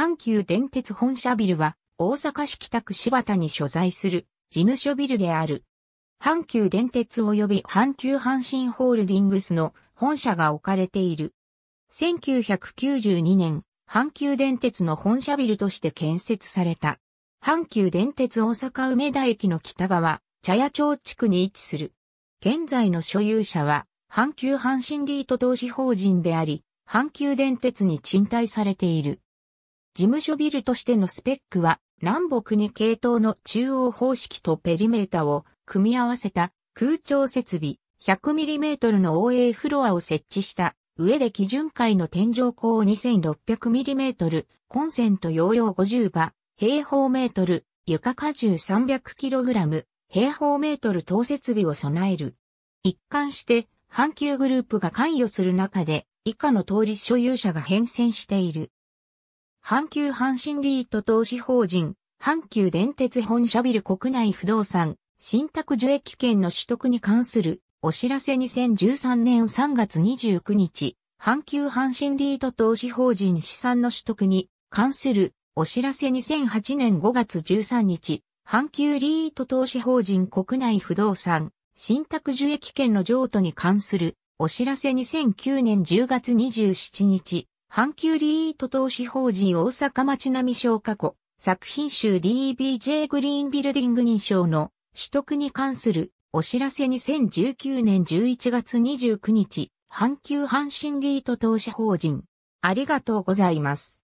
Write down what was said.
阪急電鉄本社ビルは、大阪市北区柴田に所在する事務所ビルである。阪急電鉄及び阪急阪神ホールディングスの本社が置かれている。1992年、阪急電鉄の本社ビルとして建設された。阪急電鉄大阪梅田駅の北側、茶屋町地区に位置する。現在の所有者は、阪急阪神リート投資法人であり、阪急電鉄に賃貸されている。事務所ビルとしてのスペックは、南北に系統の中央方式とペリメータを組み合わせた空調設備 100mm の OA フロアを設置した上で基準階の天井高 2600mm、コンセント容量50場、平方メートル、床荷重 300kg、平方メートル等設備を備える。一貫して、阪急グループが関与する中で、以下の通り所有者が変遷している。阪急阪神リート投資法人、阪急電鉄本社ビル国内不動産、新宅受益権の取得に関するお知らせ2013年3月29日、阪急阪神リート投資法人資産の取得に関するお知らせ2008年5月13日、阪急リート投資法人国内不動産、新宅受益権の譲渡に関するお知らせ2009年10月27日、阪急リート投資法人大阪町並小過去、作品集 DBJ グリーンビルディング認証の取得に関するお知らせ2019年11月29日、阪急阪神リート投資法人。ありがとうございます。